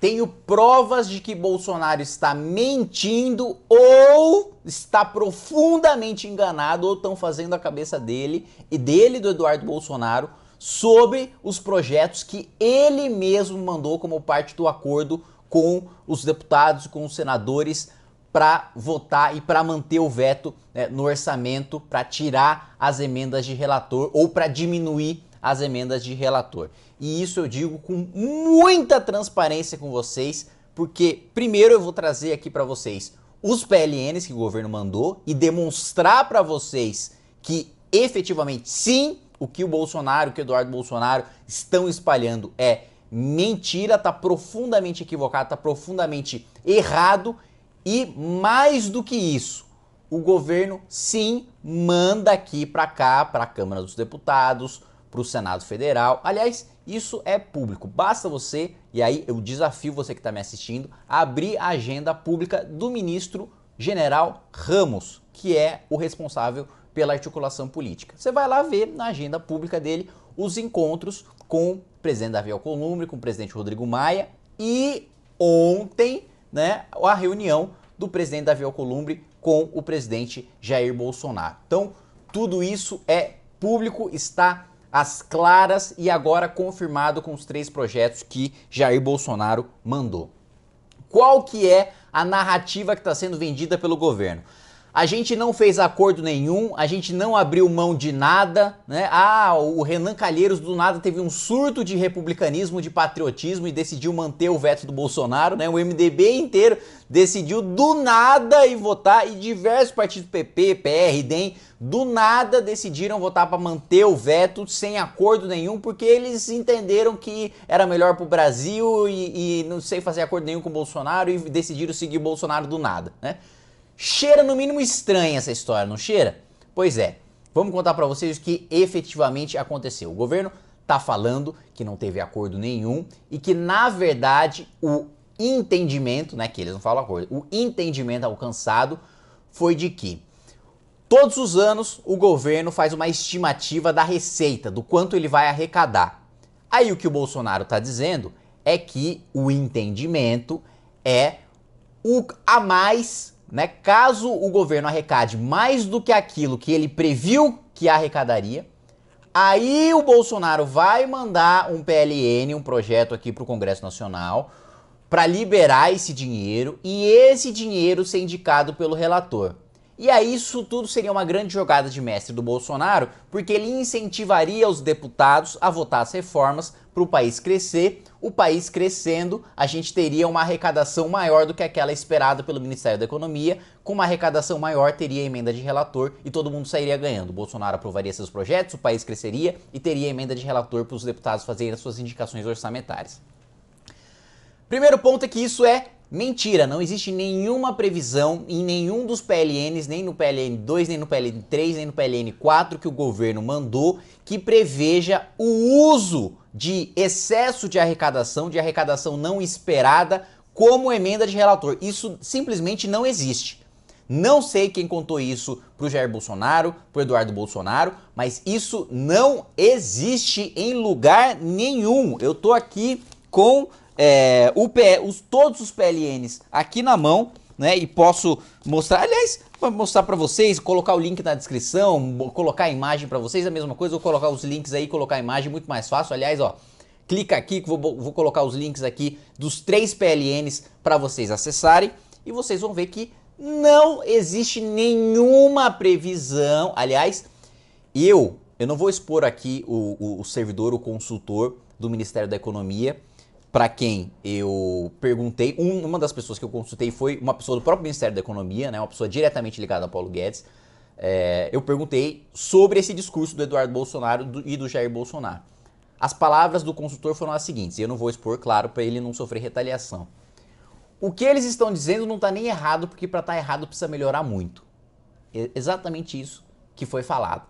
Tenho provas de que Bolsonaro está mentindo ou está profundamente enganado ou estão fazendo a cabeça dele e dele do Eduardo Bolsonaro sobre os projetos que ele mesmo mandou como parte do acordo com os deputados e com os senadores para votar e para manter o veto né, no orçamento, para tirar as emendas de relator ou para diminuir as emendas de relator. E isso eu digo com muita transparência com vocês, porque primeiro eu vou trazer aqui para vocês os PLNs que o governo mandou e demonstrar para vocês que efetivamente sim, o que o Bolsonaro, o que o Eduardo Bolsonaro estão espalhando é mentira, tá profundamente equivocado, tá profundamente errado e mais do que isso, o governo sim manda aqui para cá, para a Câmara dos Deputados, para o Senado Federal. Aliás, isso é público. Basta você, e aí eu desafio você que está me assistindo, abrir a agenda pública do ministro general Ramos, que é o responsável pela articulação política. Você vai lá ver na agenda pública dele os encontros com o presidente Davi Alcolumbre, com o presidente Rodrigo Maia e ontem, né, a reunião do presidente Davi Alcolumbre com o presidente Jair Bolsonaro. Então, tudo isso é público, está às claras e agora confirmado com os três projetos que Jair Bolsonaro mandou. Qual que é a narrativa que está sendo vendida pelo governo? A gente não fez acordo nenhum, a gente não abriu mão de nada, né? Ah, o Renan Calheiros do nada teve um surto de republicanismo, de patriotismo e decidiu manter o veto do Bolsonaro, né? O MDB inteiro decidiu do nada e votar e diversos partidos PP, PR, DEM do nada decidiram votar para manter o veto sem acordo nenhum, porque eles entenderam que era melhor para o Brasil e, e, não sei fazer acordo nenhum com o Bolsonaro e decidiram seguir o Bolsonaro do nada, né? Cheira no mínimo estranha essa história, não cheira? Pois é, vamos contar para vocês o que efetivamente aconteceu. O governo tá falando que não teve acordo nenhum e que na verdade o entendimento, né, que eles não falam acordo, o entendimento alcançado foi de que todos os anos o governo faz uma estimativa da receita, do quanto ele vai arrecadar. Aí o que o Bolsonaro está dizendo é que o entendimento é o a mais né? Caso o governo arrecade mais do que aquilo que ele previu que arrecadaria, aí o Bolsonaro vai mandar um PLN, um projeto aqui para o Congresso Nacional, para liberar esse dinheiro e esse dinheiro ser indicado pelo relator. E aí isso tudo seria uma grande jogada de mestre do Bolsonaro, porque ele incentivaria os deputados a votar as reformas para o país crescer. O país crescendo, a gente teria uma arrecadação maior do que aquela esperada pelo Ministério da Economia. Com uma arrecadação maior, teria emenda de relator e todo mundo sairia ganhando. O Bolsonaro aprovaria seus projetos, o país cresceria e teria emenda de relator para os deputados fazerem as suas indicações orçamentárias. Primeiro ponto é que isso é Mentira, não existe nenhuma previsão em nenhum dos PLNs, nem no PLN 2, nem no PLN 3, nem no PLN 4 que o governo mandou que preveja o uso de excesso de arrecadação, de arrecadação não esperada, como emenda de relator. Isso simplesmente não existe. Não sei quem contou isso para o Jair Bolsonaro, para Eduardo Bolsonaro, mas isso não existe em lugar nenhum. Eu tô aqui com é, o PL, os, todos os PLNs aqui na mão, né? E posso mostrar, aliás, mostrar para vocês, colocar o link na descrição, colocar a imagem para vocês, é a mesma coisa, vou colocar os links aí, colocar a imagem, muito mais fácil. Aliás, ó, clica aqui que vou, vou colocar os links aqui dos três PLNs para vocês acessarem e vocês vão ver que não existe nenhuma previsão. Aliás, eu eu não vou expor aqui o, o, o servidor, o consultor do Ministério da Economia, para quem eu perguntei, um, uma das pessoas que eu consultei foi uma pessoa do próprio Ministério da Economia, né, uma pessoa diretamente ligada a Paulo Guedes. É, eu perguntei sobre esse discurso do Eduardo Bolsonaro do, e do Jair Bolsonaro. As palavras do consultor foram as seguintes, e eu não vou expor, claro, para ele não sofrer retaliação. O que eles estão dizendo não está nem errado, porque para estar tá errado precisa melhorar muito. É exatamente isso que foi falado.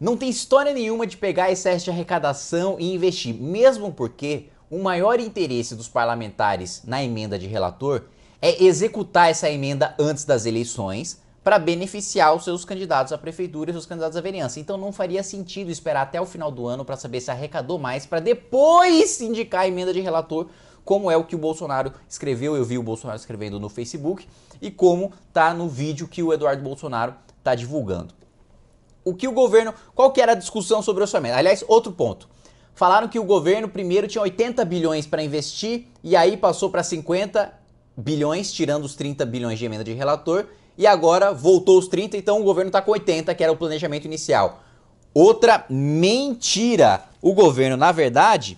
Não tem história nenhuma de pegar excesso de arrecadação e investir, mesmo porque o maior interesse dos parlamentares na emenda de relator é executar essa emenda antes das eleições para beneficiar os seus candidatos à prefeitura e seus candidatos à vereança. Então não faria sentido esperar até o final do ano para saber se arrecadou mais para depois indicar a emenda de relator, como é o que o Bolsonaro escreveu, eu vi o Bolsonaro escrevendo no Facebook e como tá no vídeo que o Eduardo Bolsonaro tá divulgando. O que o governo, qual que era a discussão sobre o orçamento? Aliás, outro ponto. Falaram que o governo primeiro tinha 80 bilhões para investir e aí passou para 50 bilhões, tirando os 30 bilhões de emenda de relator, e agora voltou os 30, então o governo está com 80, que era o planejamento inicial. Outra mentira. O governo, na verdade,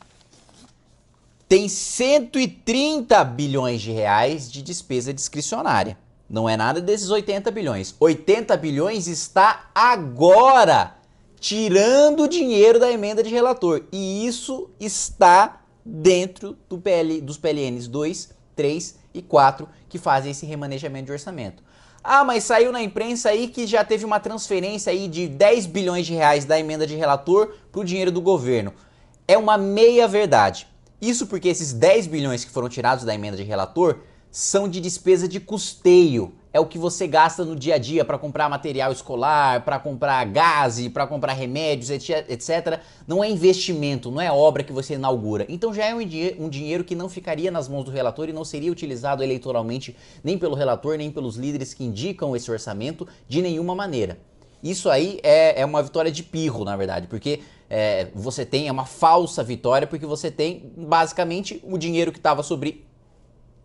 tem 130 bilhões de reais de despesa discricionária. Não é nada desses 80 bilhões. 80 bilhões está agora tirando o dinheiro da emenda de relator. E isso está dentro do PL, dos PLNs 2, 3 e 4 que fazem esse remanejamento de orçamento. Ah, mas saiu na imprensa aí que já teve uma transferência aí de 10 bilhões de reais da emenda de relator para o dinheiro do governo. É uma meia verdade. Isso porque esses 10 bilhões que foram tirados da emenda de relator são de despesa de custeio. É o que você gasta no dia a dia para comprar material escolar, para comprar gás, para comprar remédios, etc. Não é investimento, não é obra que você inaugura. Então já é um, um dinheiro que não ficaria nas mãos do relator e não seria utilizado eleitoralmente nem pelo relator, nem pelos líderes que indicam esse orçamento de nenhuma maneira. Isso aí é, é uma vitória de pirro, na verdade, porque é, você tem é uma falsa vitória, porque você tem basicamente o dinheiro que estava sobre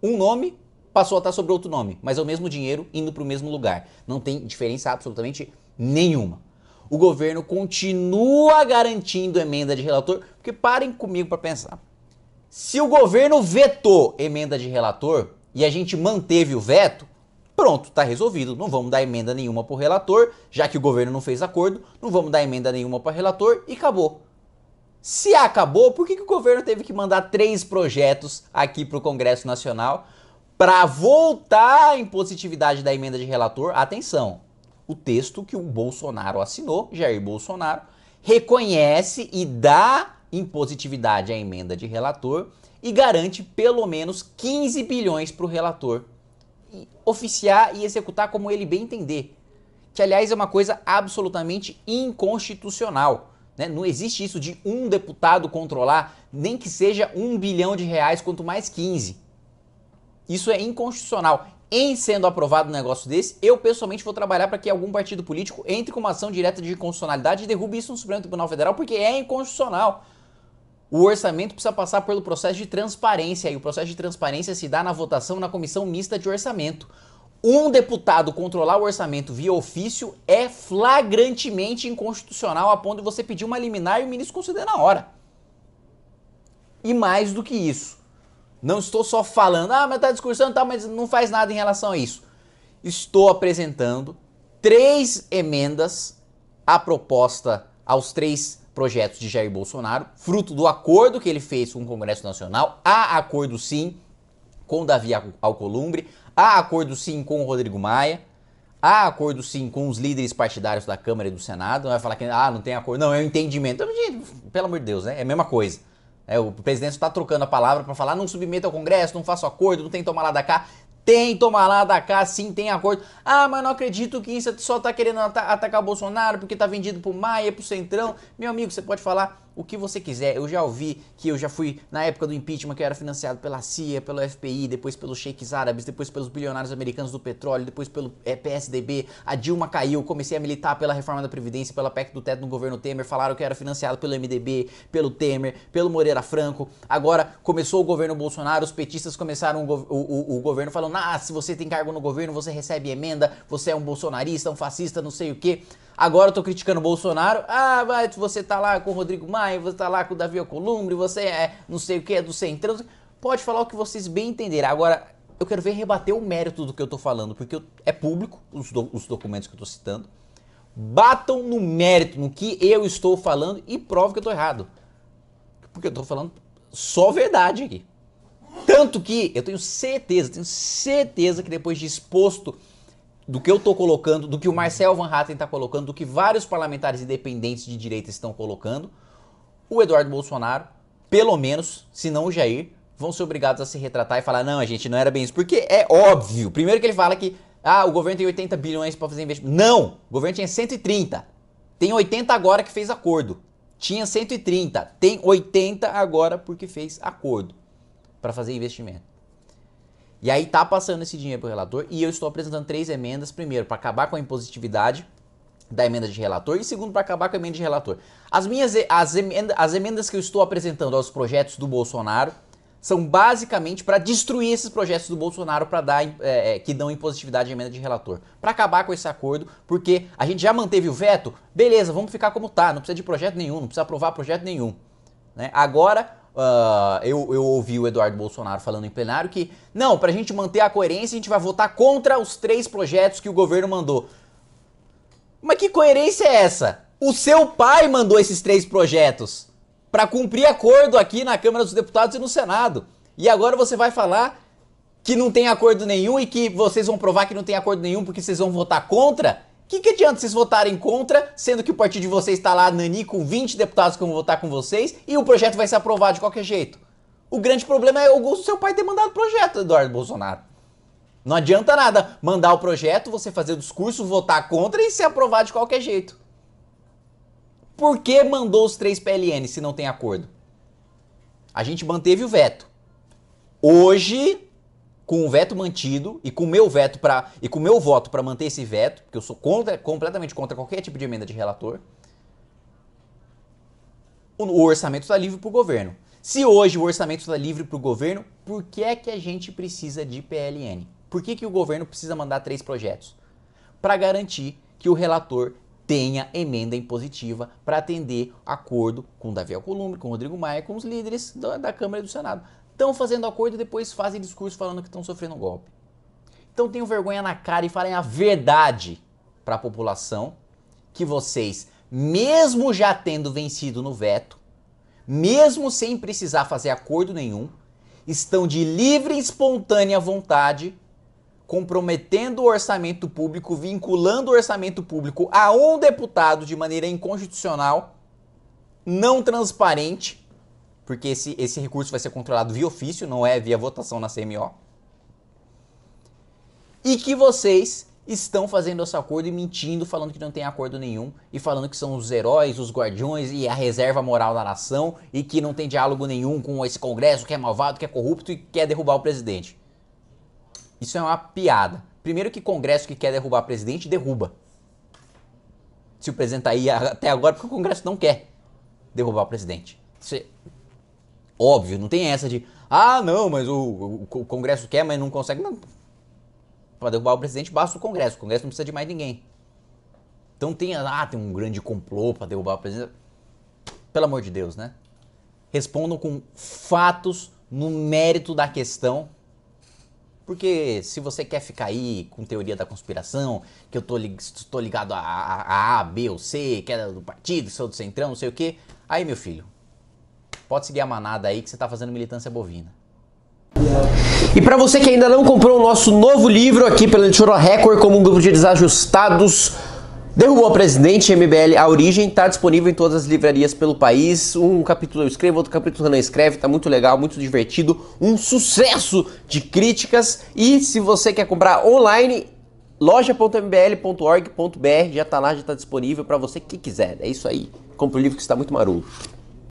um nome passou a estar sobre outro nome, mas é o mesmo dinheiro indo para o mesmo lugar. Não tem diferença absolutamente nenhuma. O governo continua garantindo emenda de relator, porque parem comigo para pensar. Se o governo vetou emenda de relator e a gente manteve o veto, pronto, está resolvido. Não vamos dar emenda nenhuma para o relator, já que o governo não fez acordo, não vamos dar emenda nenhuma para o relator e acabou. Se acabou, por que, que o governo teve que mandar três projetos aqui para o Congresso Nacional para voltar a impositividade da emenda de relator? Atenção, o texto que o Bolsonaro assinou, Jair Bolsonaro, reconhece e dá impositividade à emenda de relator e garante pelo menos 15 bilhões para o relator oficiar e executar como ele bem entender. Que, aliás, é uma coisa absolutamente inconstitucional. Né? Não existe isso de um deputado controlar, nem que seja um bilhão de reais, quanto mais 15. Isso é inconstitucional. Em sendo aprovado um negócio desse, eu pessoalmente vou trabalhar para que algum partido político entre com uma ação direta de inconstitucionalidade e derrube isso no Supremo Tribunal Federal, porque é inconstitucional. O orçamento precisa passar pelo processo de transparência e o processo de transparência se dá na votação na comissão mista de orçamento um deputado controlar o orçamento via ofício é flagrantemente inconstitucional a ponto de você pedir uma liminar e o ministro conceder na hora. E mais do que isso, não estou só falando, ah, mas tá discursando tal, tá, mas não faz nada em relação a isso. Estou apresentando três emendas à proposta aos três projetos de Jair Bolsonaro, fruto do acordo que ele fez com o Congresso Nacional, há acordo sim com Davi Alcolumbre, Há acordo sim com o Rodrigo Maia. Há acordo sim com os líderes partidários da Câmara e do Senado. Não vai falar que ah, não tem acordo. Não, é um entendimento. Pelo amor de Deus, né? É a mesma coisa. É, o presidente está trocando a palavra para falar: não submeta ao Congresso, não faço acordo, não tem tomar lá da cá. Tem tomar lá da cá, sim, tem acordo. Ah, mas não acredito que isso só está querendo at atacar o Bolsonaro porque está vendido o Maia, o Centrão. Meu amigo, você pode falar o que você quiser. Eu já ouvi que eu já fui na época do impeachment que eu era financiado pela CIA, pelo FBI, depois pelos sheiks árabes, depois pelos bilionários americanos do petróleo, depois pelo é, eh, PSDB. A Dilma caiu, comecei a militar pela reforma da previdência, pela PEC do teto no governo Temer. Falaram que eu era financiado pelo MDB, pelo Temer, pelo Moreira Franco. Agora começou o governo Bolsonaro, os petistas começaram o, o, o, o governo falando: "Ah, se você tem cargo no governo, você recebe emenda, você é um bolsonarista, um fascista, não sei o quê". Agora eu tô criticando o Bolsonaro. Ah, vai, você tá lá com o Rodrigo Maia, você tá lá com o Davi Alcolumbre, você é não sei o que, é do Centrão. Pode falar o que vocês bem entenderem. Agora, eu quero ver rebater o mérito do que eu tô falando, porque é público os, do, os documentos que eu tô citando. Batam no mérito, no que eu estou falando e provem que eu tô errado. Porque eu tô falando só verdade aqui. Tanto que eu tenho certeza, tenho certeza que depois de exposto do que eu estou colocando, do que o Marcel Van Hatten está colocando, do que vários parlamentares independentes de direita estão colocando, o Eduardo Bolsonaro, pelo menos, se não o Jair, vão ser obrigados a se retratar e falar: não, a gente não era bem isso. Porque é óbvio. Primeiro que ele fala que ah, o governo tem 80 bilhões para fazer investimento. Não! O governo tinha 130. Tem 80 agora que fez acordo. Tinha 130. Tem 80 agora porque fez acordo para fazer investimento. E aí tá passando esse dinheiro pro relator e eu estou apresentando três emendas. Primeiro, para acabar com a impositividade da emenda de relator e segundo, para acabar com a emenda de relator. As minhas as emendas, as emendas que eu estou apresentando aos projetos do Bolsonaro são basicamente para destruir esses projetos do Bolsonaro para dar é, é, que dão impositividade à emenda de relator, para acabar com esse acordo, porque a gente já manteve o veto, beleza, vamos ficar como tá, não precisa de projeto nenhum, não precisa aprovar projeto nenhum. Né? Agora Uh, eu, eu, ouvi o Eduardo Bolsonaro falando em plenário que, não, para a gente manter a coerência, a gente vai votar contra os três projetos que o governo mandou. Mas que coerência é essa? O seu pai mandou esses três projetos para cumprir acordo aqui na Câmara dos Deputados e no Senado. E agora você vai falar que não tem acordo nenhum e que vocês vão provar que não tem acordo nenhum porque vocês vão votar contra? O que, que adianta vocês votarem contra, sendo que o partido de vocês está lá, Nani, com 20 deputados que vão votar com vocês, e o projeto vai ser aprovado de qualquer jeito? O grande problema é o gosto do seu pai ter mandado o projeto, Eduardo Bolsonaro. Não adianta nada mandar o projeto, você fazer o discurso, votar contra e ser aprovado de qualquer jeito. Por que mandou os três PLN se não tem acordo? A gente manteve o veto. Hoje, com o veto mantido e com o meu veto para e com meu voto para manter esse veto, porque eu sou contra, completamente contra qualquer tipo de emenda de relator. O orçamento está livre para o governo. Se hoje o orçamento está livre para o governo, por que é que a gente precisa de PLN? Por que, que o governo precisa mandar três projetos? Para garantir que o relator tenha emenda impositiva para atender acordo com Davi Alcolumbre, com Rodrigo Maia, com os líderes da, da Câmara e do Senado estão fazendo acordo e depois fazem discurso falando que estão sofrendo um golpe. Então tenham vergonha na cara e falem a verdade para a população que vocês, mesmo já tendo vencido no veto, mesmo sem precisar fazer acordo nenhum, estão de livre e espontânea vontade comprometendo o orçamento público, vinculando o orçamento público a um deputado de maneira inconstitucional, não transparente porque esse, esse recurso vai ser controlado via ofício, não é via votação na CMO. E que vocês estão fazendo esse acordo e mentindo, falando que não tem acordo nenhum e falando que são os heróis, os guardiões e a reserva moral da nação e que não tem diálogo nenhum com esse congresso que é malvado, que é corrupto e quer derrubar o presidente. Isso é uma piada. Primeiro que congresso que quer derrubar o presidente derruba. Se o presidente tá aí até agora porque o congresso não quer derrubar o presidente. Isso é Óbvio, não tem essa de, ah, não, mas o, o Congresso quer, mas não consegue. Não. Para derrubar o presidente, basta o Congresso. O Congresso não precisa de mais ninguém. Então tem, ah, tem um grande complô para derrubar o presidente. Pelo amor de Deus, né? Respondam com fatos no mérito da questão. Porque se você quer ficar aí com teoria da conspiração, que eu tô, tô ligado a, a, a, B ou C, que é do partido, sou do centrão, não sei o quê, aí meu filho, Pode seguir a manada aí que você está fazendo militância bovina. E para você que ainda não comprou o nosso novo livro aqui pela Editora Record, como um grupo de desajustados derrubou a presidente, MBL A Origem, está disponível em todas as livrarias pelo país. Um capítulo eu escrevo, outro capítulo não escreve, tá muito legal, muito divertido, um sucesso de críticas. E se você quer comprar online, loja.mbl.org.br já está lá, já está disponível para você que quiser. É isso aí. Compre o livro que está muito maroto.